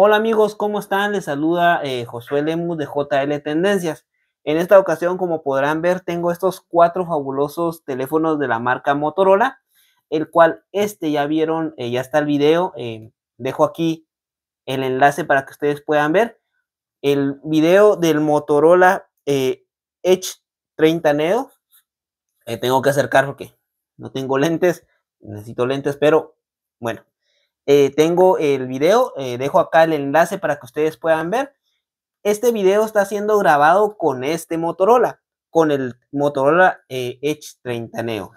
Hola amigos, ¿cómo están? Les saluda eh, Josué Lemus de JL Tendencias. En esta ocasión, como podrán ver, tengo estos cuatro fabulosos teléfonos de la marca Motorola, el cual este ya vieron, eh, ya está el video. Eh, dejo aquí el enlace para que ustedes puedan ver el video del Motorola Edge 30 Neo. tengo que acercar porque no tengo lentes, necesito lentes, pero bueno, eh, tengo el video, eh, dejo acá el enlace para que ustedes puedan ver. Este video está siendo grabado con este Motorola, con el Motorola eh, Edge 30 Neo.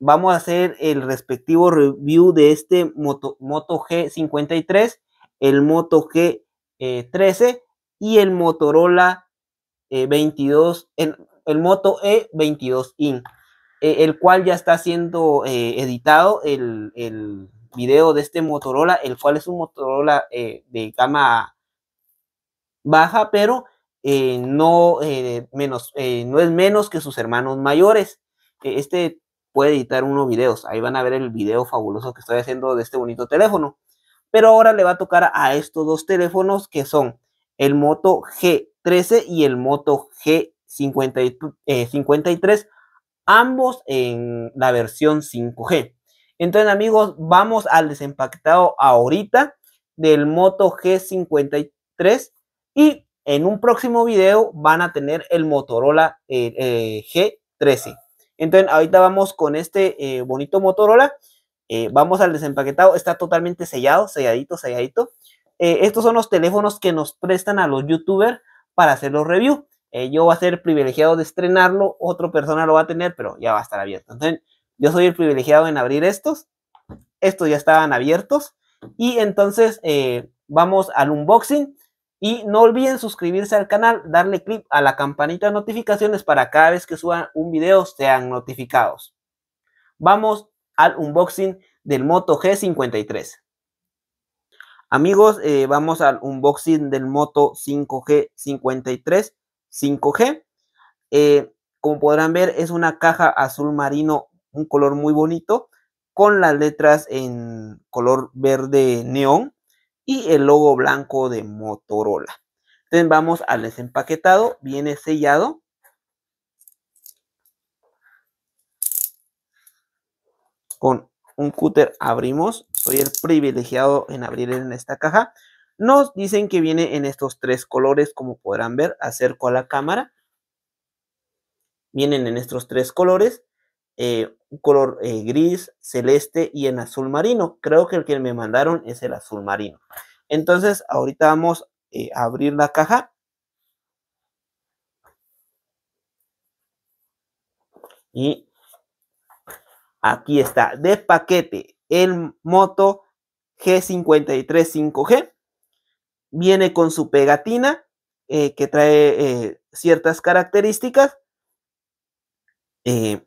vamos a hacer el respectivo review de este Moto, Moto G53, el Moto G13 y el Motorola 22, el, Moto E22 IN, el cual ya está siendo editado el video de este Motorola, el cual es un Motorola eh, de gama baja, pero eh, no, eh, menos, no es menos que sus hermanos mayores. E, este puede editar unos videos, ahí van a ver el video fabuloso que estoy haciendo de este bonito teléfono. Pero ahora le va a tocar a estos dos teléfonos que son el Moto G13 y el Moto G53, ambos en la versión 5G. Entonces, amigos, vamos al desempaquetado ahorita del Moto G53 y en un próximo video van a tener el Motorola eh, eh, G13. Entonces, ahorita vamos con este eh, bonito Motorola. vamos al desempaquetado. Está totalmente sellado, selladito, selladito. estos son los teléfonos que nos prestan a los youtubers para hacer los reviews. yo voy a ser privilegiado de estrenarlo. Otra persona lo va a tener, pero ya va a estar abierto. Entonces, yo soy el privilegiado en abrir estos. Estos ya estaban abiertos. Y entonces eh, vamos al unboxing. Y no olviden suscribirse al canal, darle clic a la campanita de notificaciones para cada vez que suban un video sean notificados. Vamos al unboxing del Moto G53. Amigos, eh, vamos al unboxing del Moto 5G 53 5G. como podrán ver, es una caja azul marino un color muy bonito, con las letras en color verde neón y el logo blanco de Motorola. Entonces vamos al desempaquetado, viene sellado. Con un cúter abrimos, soy el privilegiado en abrir en esta caja. Nos dicen que viene en estos tres colores, como podrán ver, acerco a la cámara. Vienen en estos tres colores. Eh, color eh, gris, celeste y en azul marino. Creo que el que me mandaron es el azul marino. Entonces, ahorita vamos eh, a abrir la caja. Y aquí está, de paquete, el Moto G53 5G. Viene con su pegatina eh, que trae ciertas características. Eh,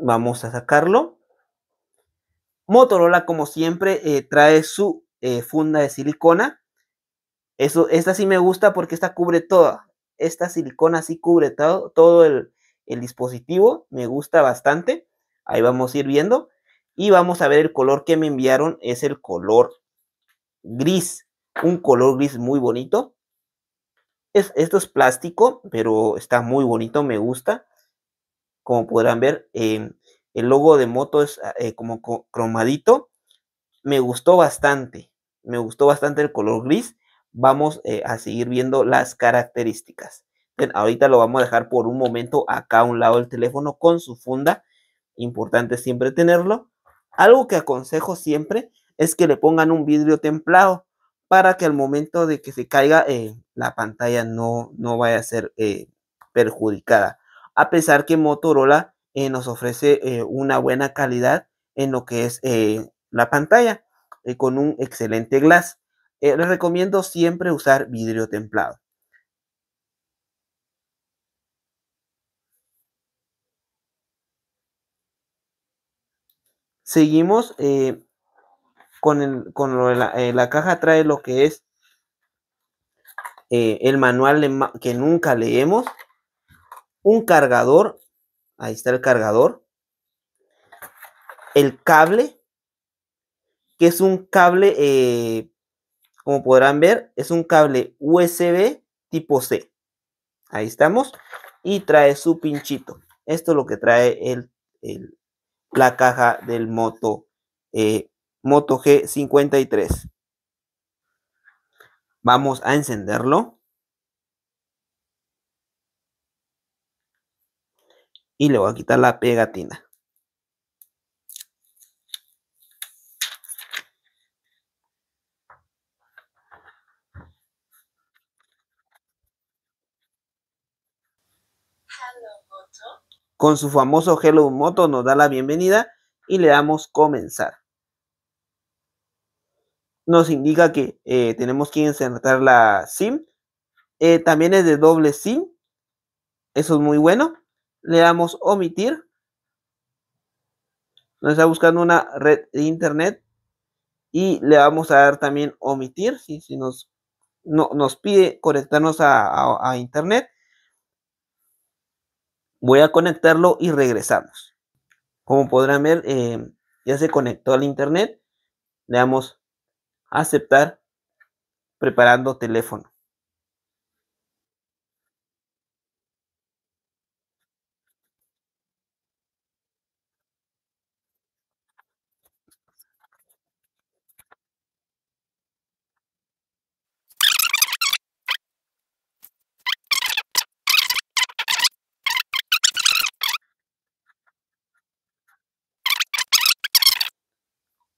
Vamos a sacarlo. Motorola, como siempre, eh, trae su eh, funda de silicona. Eso, esta sí me gusta porque esta cubre toda. Esta silicona sí cubre todo, todo el, el dispositivo. Me gusta bastante. Ahí vamos a ir viendo. Y vamos a ver el color que me enviaron. Es el color gris. Un color gris muy bonito. Es, esto es plástico, pero está muy bonito, me gusta. Como podrán ver, em, el logo de moto es ah, eh, como cromadito. Me gustó bastante. Me gustó bastante el color gris. Vamos eh, a seguir viendo las características. ahorita lo vamos a dejar por un momento acá a un lado del teléfono con su funda. Importante siempre tenerlo. Algo que aconsejo siempre es que le pongan un vidrio templado para que al momento de que se caiga eh, la pantalla no, no vaya a ser perjudicada a pesar que Motorola eh, nos ofrece eh, una buena calidad en lo que es eh, la pantalla, con un excelente glass. les recomiendo siempre usar vidrio templado. Seguimos con, la, caja, trae lo que es el manual que nunca leemos un cargador, ahí está el cargador, el cable, que es un cable, eh, como podrán ver, es un cable USB tipo C. Ahí estamos. Y trae su pinchito. Esto es lo que trae el, la caja del Moto, eh, Moto G53. Vamos a encenderlo. y le voy a quitar la pegatina. Con su famoso Hello Moto nos da la bienvenida y le damos comenzar. Nos indica que eh, tenemos que insertar la SIM. Eh, también es de doble SIM. Eso es muy bueno le damos omitir. Nos está buscando una red de internet y le vamos a dar también omitir. Si, si nos, no, nos pide conectarnos a, internet, voy a conectarlo y regresamos. Como podrán ver, eh, ya se conectó al internet. Le damos aceptar preparando teléfono.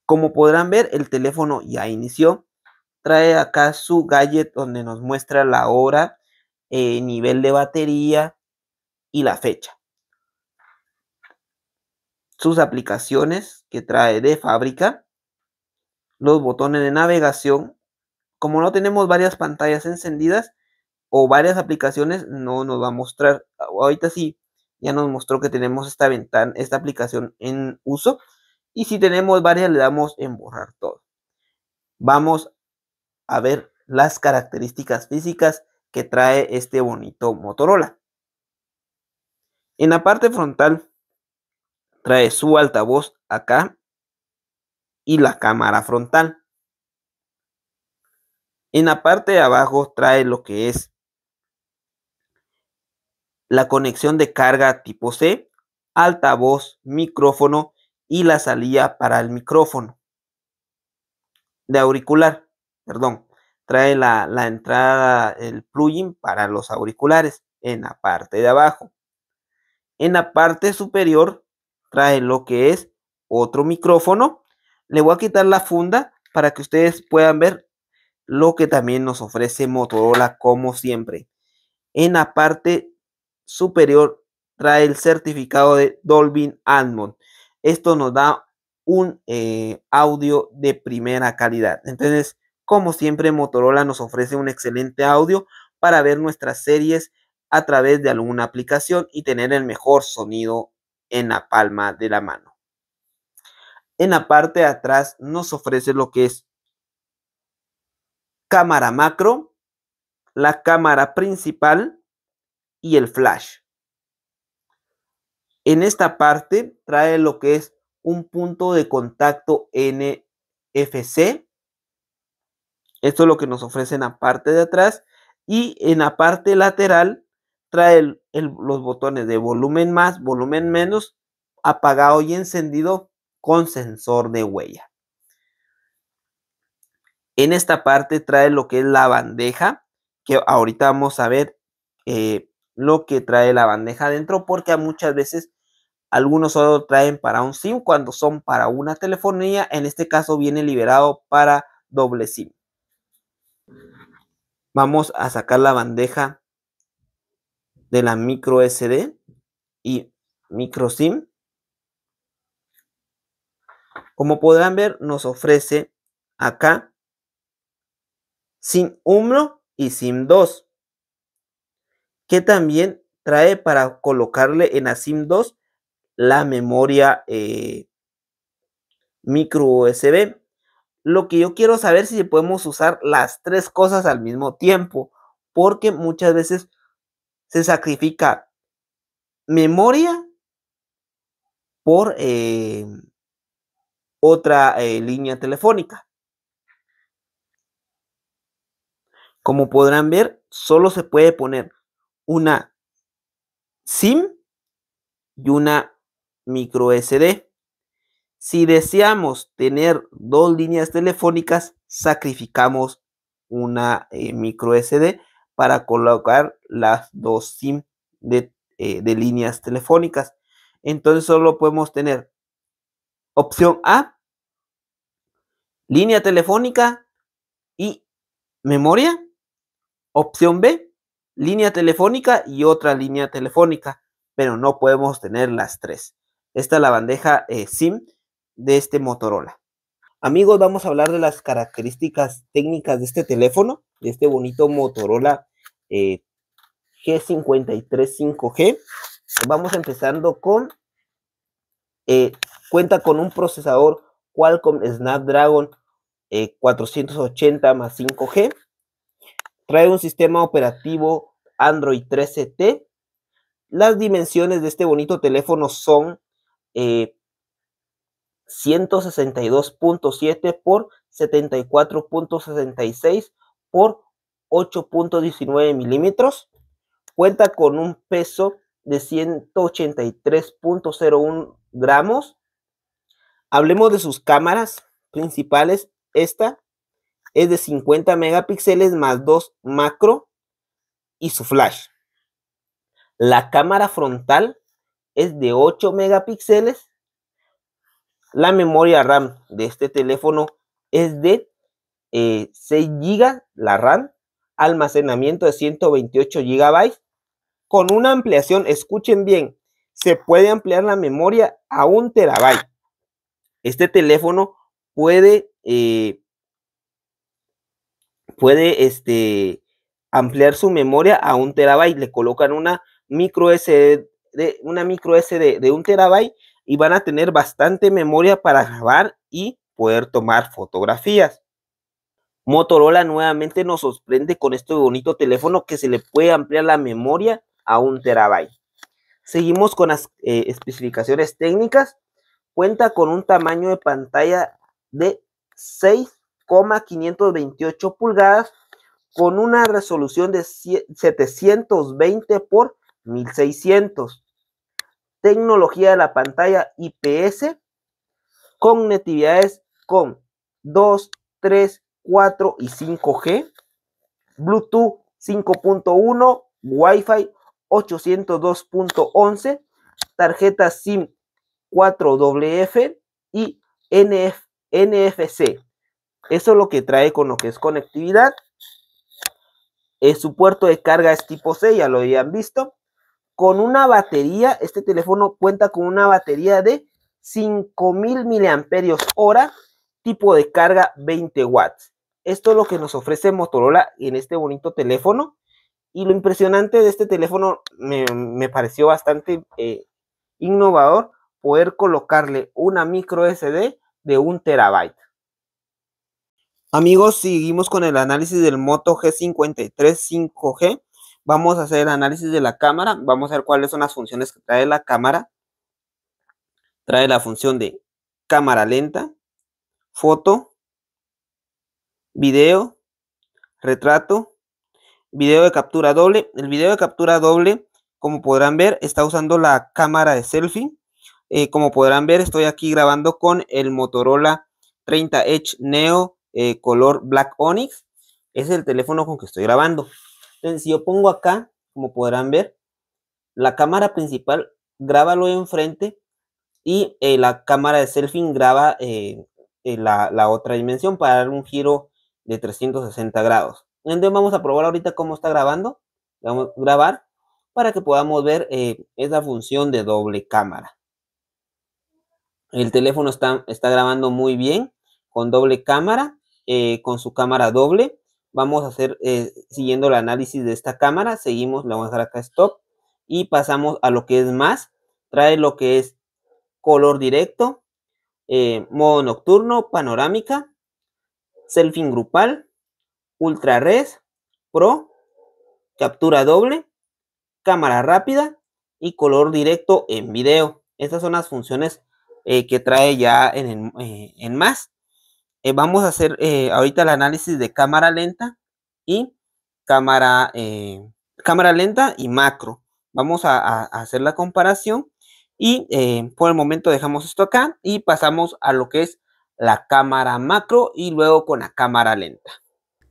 Como podrán ver, el teléfono ya inició. Trae acá su gadget donde nos muestra la hora, eh, nivel de batería y la fecha. Sus aplicaciones que trae de fábrica. Los botones de navegación. Como no tenemos varias pantallas encendidas o varias aplicaciones, no nos va a mostrar. Ahorita sí, ya nos mostró que tenemos esta ventana, esta aplicación en uso. Y si tenemos varias, le damos en borrar todo. Vamos a ver las características físicas que trae este bonito Motorola. En la parte frontal trae su altavoz acá y la cámara frontal. En la parte de abajo trae lo que es la conexión de carga tipo C, altavoz, micrófono y la salida para el micrófono de auricular, perdón, trae la, entrada, el plugin para los auriculares en la parte de abajo. En la parte superior trae lo que es otro micrófono. Le voy a quitar la funda para que ustedes puedan ver lo que también nos ofrece Motorola como siempre. En la parte superior trae el certificado de Dolby Atmos esto nos da un eh, audio de primera calidad. Entonces, como siempre, Motorola nos ofrece un excelente audio para ver nuestras series a través de alguna aplicación y tener el mejor sonido en la palma de la mano. En la parte de atrás nos ofrece lo que es cámara macro, la cámara principal y el flash. En esta parte trae lo que es un punto de contacto NFC. Esto es lo que nos ofrece en la parte de atrás. Y en la parte lateral trae los botones de volumen más, volumen menos, apagado y encendido con sensor de huella. En esta parte trae lo que es la bandeja, que ahorita vamos a ver eh, lo que trae la bandeja adentro, porque muchas veces algunos solo traen para un SIM cuando son para una telefonía. En este caso viene liberado para doble SIM. Vamos a sacar la bandeja de la micro SD y micro SIM. Como podrán ver, nos ofrece acá SIM 1 y SIM 2, que también trae para colocarle en la SIM 2 la memoria eh, micro USB. Lo que yo quiero saber es si podemos usar las tres cosas al mismo tiempo, porque muchas veces se sacrifica memoria por eh, otra eh, línea telefónica. Como podrán ver, solo se puede poner una SIM y una micro sd Si deseamos tener dos líneas telefónicas, sacrificamos una eh, micro sd para colocar las dos SIM de, eh, de líneas telefónicas. Entonces solo podemos tener opción A, línea telefónica y memoria. Opción B, línea telefónica y otra línea telefónica, pero no podemos tener las tres. Esta es la bandeja eh, SIM de este Motorola. Amigos, vamos a hablar de las características técnicas de este teléfono, de este bonito Motorola G53 eh, 5G. Vamos empezando con, eh, cuenta con un procesador Qualcomm Snapdragon 480 más 5G. Trae un sistema operativo Android 13T. Las dimensiones de este bonito teléfono son 162.7 eh, por 74.66 por 8.19 milímetros. Cuenta con un peso de 183.01 gramos. Hablemos de sus cámaras principales. Esta es de 50 megapíxeles más 2 macro y su flash. La cámara frontal es de 8 megapíxeles. La memoria RAM de este teléfono es de 6 eh, GB, la RAM, almacenamiento de 128 GB, con una ampliación, escuchen bien, se puede ampliar la memoria a un terabyte. Este teléfono puede, eh, puede este, ampliar su memoria a un terabyte. Le colocan una micro SD, de una micro S de, un terabyte y van a tener bastante memoria para grabar y poder tomar fotografías. Motorola nuevamente nos sorprende con este bonito teléfono que se le puede ampliar la memoria a un terabyte. Seguimos con las eh, especificaciones técnicas. Cuenta con un tamaño de pantalla de 6,528 pulgadas con una resolución de 720 por 1600 tecnología de la pantalla IPS, conectividades con 2, 3, 4 y 5G, Bluetooth 5.1, Wi-Fi 802.11, tarjeta SIM 4WF y NFC. Eso es lo que trae con lo que es conectividad. su puerto de carga es tipo C, ya lo habían visto con una batería, este teléfono cuenta con una batería de 5000 mAh, hora, tipo de carga 20 watts. Esto es lo que nos ofrece Motorola en este bonito teléfono. Y lo impresionante de este teléfono me, pareció bastante eh, innovador poder colocarle una micro SD de un terabyte. Amigos, seguimos con el análisis del Moto G53 5G Vamos a hacer el análisis de la cámara. Vamos a ver cuáles son las funciones que trae la cámara. Trae la función de cámara lenta, foto, video, retrato, video de captura doble. El video de captura doble, como podrán ver, está usando la cámara de selfie. Eh, como podrán ver, estoy aquí grabando con el Motorola 30 Edge Neo eh, color Black Onyx. Es el teléfono con que estoy grabando. Entonces, si yo pongo acá, como podrán ver, la cámara principal graba lo enfrente y eh, la cámara de selfie graba eh, eh, la, otra dimensión para dar un giro de 360 grados. Entonces vamos a probar ahorita cómo está grabando. Vamos a grabar para que podamos ver esa función de doble cámara. El teléfono está, está grabando muy bien con doble cámara, con su cámara doble vamos a hacer, eh, siguiendo el análisis de esta cámara, seguimos, la vamos a dejar acá stop y pasamos a lo que es más, trae lo que es color directo, eh, modo nocturno, panorámica, selfie grupal, ultra res, pro, captura doble, cámara rápida y color directo en video. Estas son las funciones eh, que trae ya en, en más. Eh, vamos a hacer eh, ahorita el análisis de cámara lenta y cámara, eh, cámara lenta y macro. Vamos a, a hacer la comparación y por el momento dejamos esto acá y pasamos a lo que es la cámara macro y luego con la cámara lenta.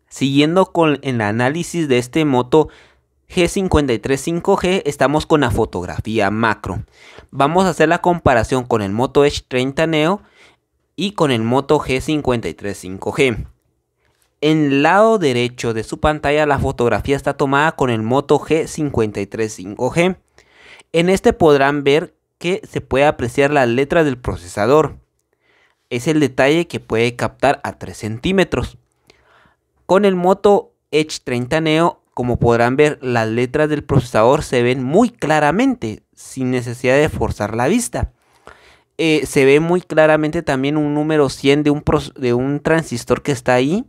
Siguiendo con el análisis de este moto G53 5G estamos con la fotografía macro. Vamos a hacer la comparación con el Moto Edge 30 Neo y con el Moto G53 5G. En el lado derecho de su pantalla la fotografía está tomada con el Moto G53 5G. En este podrán ver que se puede apreciar la letra del procesador. Es el detalle que puede captar a 3 centímetros. Con el Moto Edge 30 Neo, como podrán ver, las letras del procesador se ven muy claramente, sin necesidad de forzar la vista. Eh, se ve muy claramente también un número 100 de un, de un transistor que está ahí.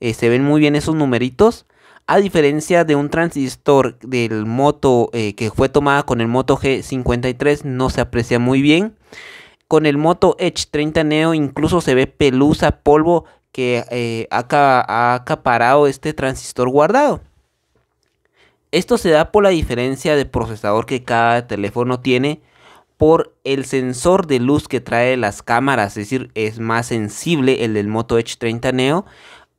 Eh, se ven muy bien esos numeritos. A diferencia de un transistor del Moto eh, que fue tomada con el Moto G53, no se aprecia muy bien. Con el Moto Edge 30 Neo incluso se ve pelusa, polvo que ha acaparado este transistor guardado. Esto se da por la diferencia de procesador que cada teléfono tiene por el sensor de luz que trae las cámaras, es decir, es más sensible el del Moto Edge 30 Neo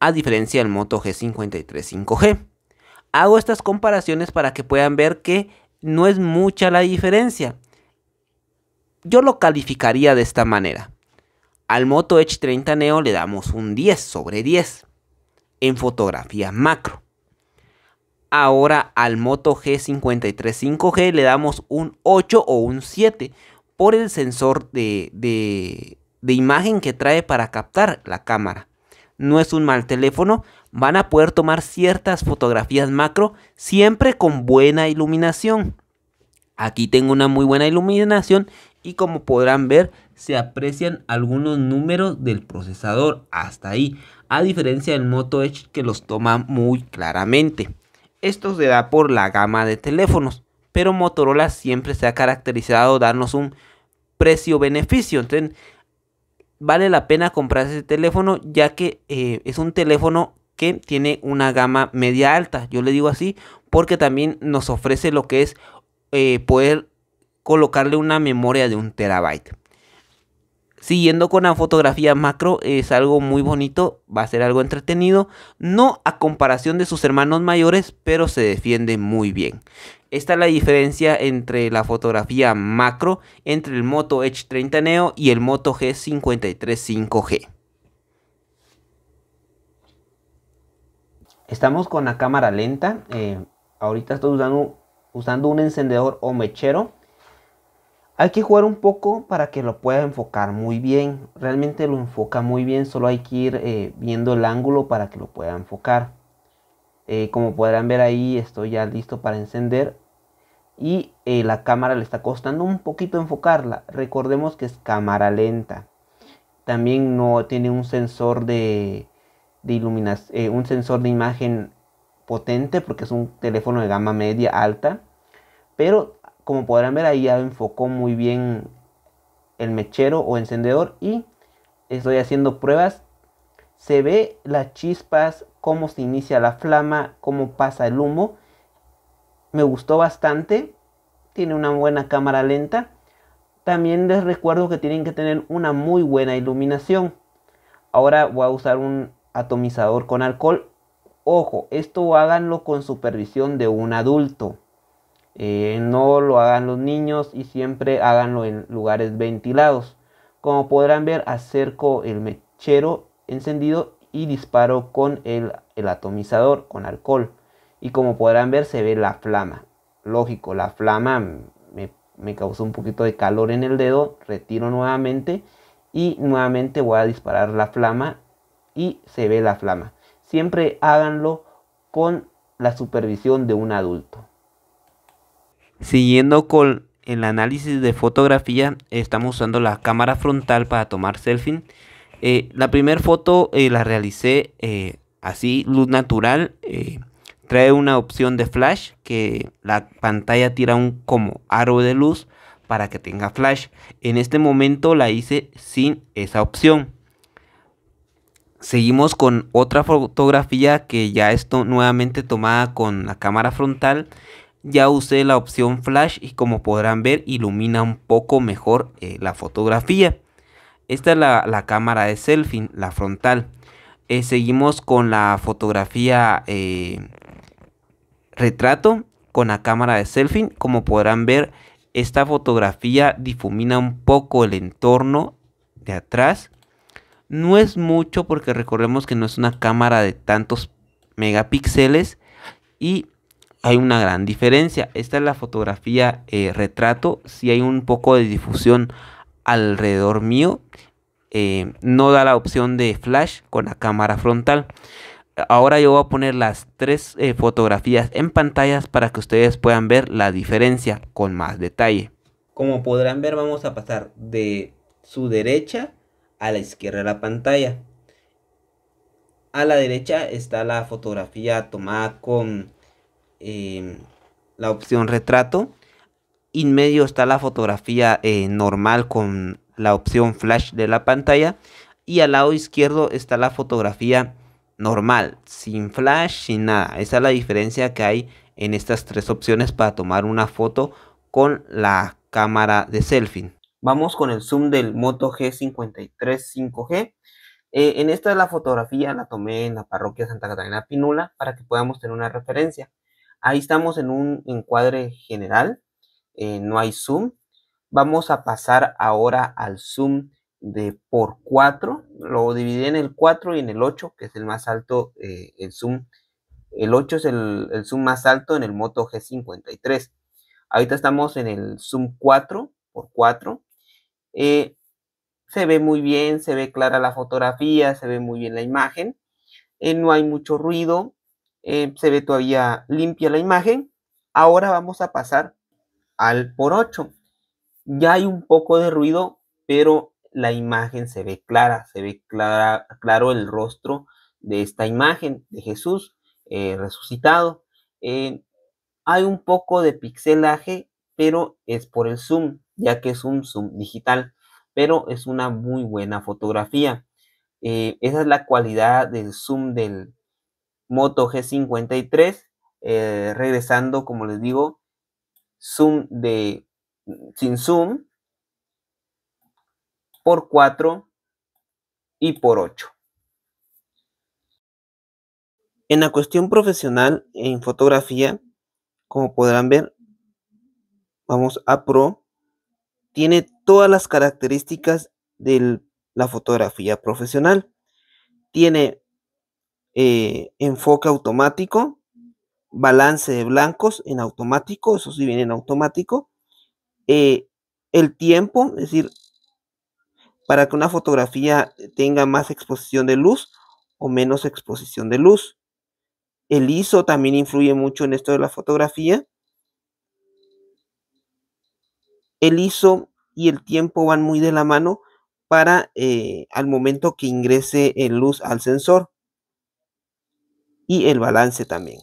a diferencia del Moto G53 5G. Hago estas comparaciones para que puedan ver que no es mucha la diferencia. Yo lo calificaría de esta manera. Al Moto Edge 30 Neo le damos un 10 sobre 10 en fotografía macro. Ahora al Moto G53 5G le damos un 8 o un 7 por el sensor de, de imagen que trae para captar la cámara. No es un mal teléfono, van a poder tomar ciertas fotografías macro siempre con buena iluminación. Aquí tengo una muy buena iluminación y como podrán ver se aprecian algunos números del procesador hasta ahí, a diferencia del Moto Edge que los toma muy claramente. Esto se da por la gama de teléfonos, pero Motorola siempre se ha caracterizado darnos un precio-beneficio. Entonces, vale la pena comprar ese teléfono ya que eh, es un teléfono que tiene una gama media alta. Yo le digo así porque también nos ofrece lo que es eh, poder colocarle una memoria de un terabyte. Siguiendo con la fotografía macro, es algo muy bonito, va a ser algo entretenido, no a comparación de sus hermanos mayores, pero se defiende muy bien. Esta es la diferencia entre la fotografía macro, entre el Moto h 30 Neo y el Moto G53 5G. Estamos con la cámara lenta, eh, ahorita estoy usando un encendedor o mechero hay que jugar un poco para que lo pueda enfocar muy bien. Realmente lo enfoca muy bien, solo hay que ir eh, viendo el ángulo para que lo pueda enfocar. Eh, como podrán ver ahí estoy ya listo para encender y eh, la cámara le está costando un poquito enfocarla. Recordemos que es cámara lenta. También no tiene un sensor de, iluminación, un sensor de imagen potente porque es un teléfono de gama media alta, pero como podrán ver ahí ya enfocó muy bien el mechero o encendedor y estoy haciendo pruebas. Se ve las chispas, cómo se inicia la flama, cómo pasa el humo. Me gustó bastante. Tiene una buena cámara lenta. También les recuerdo que tienen que tener una muy buena iluminación. Ahora voy a usar un atomizador con alcohol. Ojo, esto háganlo con supervisión de un adulto. Eh, no lo hagan los niños y siempre háganlo en lugares ventilados. Como podrán ver, acerco el mechero encendido y disparo con el, atomizador, con alcohol. Y como podrán ver, se ve la flama. Lógico, la flama me, me causó un poquito de calor en el dedo. Retiro nuevamente y nuevamente voy a disparar la flama y se ve la flama. Siempre háganlo con la supervisión de un adulto. Siguiendo con el análisis de fotografía, estamos usando la cámara frontal para tomar selfie. Eh, la primera foto eh, la realicé eh, así, luz natural. trae una opción de flash que la pantalla tira un como aro de luz para que tenga flash. En este momento la hice sin esa opción. Seguimos con otra fotografía que ya esto nuevamente tomada con la cámara frontal ya usé la opción flash y como podrán ver ilumina un poco mejor eh, la fotografía. Esta es la, cámara de selfie, la frontal. Eh, seguimos con la fotografía eh, retrato con la cámara de selfie. Como podrán ver, esta fotografía difumina un poco el entorno de atrás. No es mucho porque recordemos que no es una cámara de tantos megapíxeles y hay una gran diferencia. Esta es la fotografía eh, retrato, si hay un poco de difusión alrededor mío, eh, no da la opción de flash con la cámara frontal. Ahora yo voy a poner las tres eh, fotografías en pantallas para que ustedes puedan ver la diferencia con más detalle. Como podrán ver vamos a pasar de su derecha a la izquierda de la pantalla. A la derecha está la fotografía tomada con Em, la opción retrato. en medio está la fotografía eh, normal con la opción flash de la pantalla. Y al lado izquierdo está la fotografía normal, sin flash, sin nada. Esa es la diferencia que hay en estas tres opciones para tomar una foto con la cámara de selfie. Vamos con el zoom del Moto G53 5G. Eh, en esta es la fotografía la tomé en la parroquia Santa Catalina Pinula para que podamos tener una referencia. Ahí estamos en un encuadre general, eh, no hay zoom. Vamos a pasar ahora al zoom de por 4. Lo dividí en el 4 y en el 8, que es el más alto, eh, el zoom. El 8 es el, zoom más alto en el Moto G53. Ahorita estamos en el zoom 4 por 4. Eh, se ve muy bien, se ve clara la fotografía, se ve muy bien la imagen. no hay mucho ruido, eh, se ve todavía limpia la imagen. Ahora vamos a pasar al por 8. Ya hay un poco de ruido, pero la imagen se ve clara, se ve clara, claro el rostro de esta imagen de Jesús eh, resucitado. Eh, hay un poco de pixelaje, pero es por el zoom, ya que es un zoom digital, pero es una muy buena fotografía. esa es la cualidad del zoom del, Moto G53, eh, regresando, como les digo, zoom de sin zoom por 4 y por 8. En la cuestión profesional en fotografía, como podrán ver, vamos a Pro, tiene todas las características de la fotografía profesional. Tiene eh, enfoque automático, balance de blancos en automático, eso sí viene en automático, eh, el tiempo, es decir, para que una fotografía tenga más exposición de luz o menos exposición de luz. El ISO también influye mucho en esto de la fotografía. El ISO y el tiempo van muy de la mano para eh, al momento que ingrese luz al sensor y el balance también.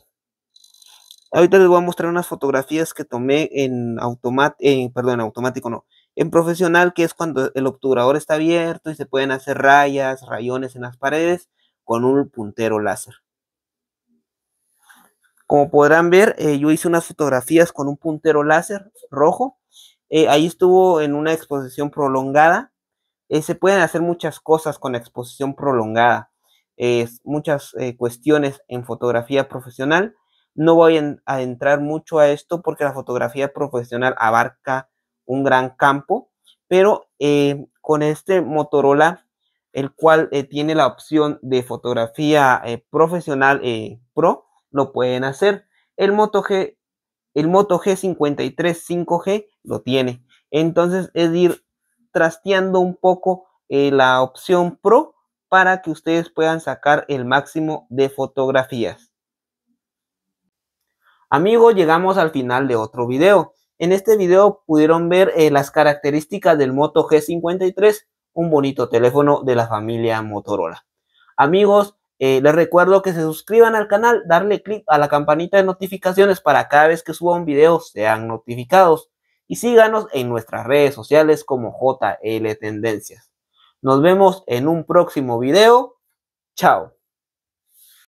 Ahorita les voy a mostrar unas fotografías que tomé en automático, eh, perdón, automático no, en profesional, que es cuando el obturador está abierto y se pueden hacer rayas, rayones en las paredes con un puntero láser. Como podrán ver, eh, yo hice unas fotografías con un puntero láser rojo. Eh, ahí estuvo en una exposición prolongada. se pueden hacer muchas cosas con la exposición prolongada muchas eh, cuestiones en fotografía profesional. No voy a entrar mucho a esto porque la fotografía profesional abarca un gran campo, pero eh, con este Motorola, el cual eh, tiene la opción de fotografía profesional Pro, lo pueden hacer. El Moto G, el Moto G53 5G lo tiene. Entonces es ir trasteando un poco la opción Pro para que ustedes puedan sacar el máximo de fotografías. Amigos, llegamos al final de otro video. En este video pudieron ver eh, las características del Moto G53, un bonito teléfono de la familia Motorola. Amigos, eh, les recuerdo que se suscriban al canal, darle clic a la campanita de notificaciones para cada vez que suba un video sean notificados. Y síganos en nuestras redes sociales como JL Tendencias. Nos vemos en un próximo video. Chao.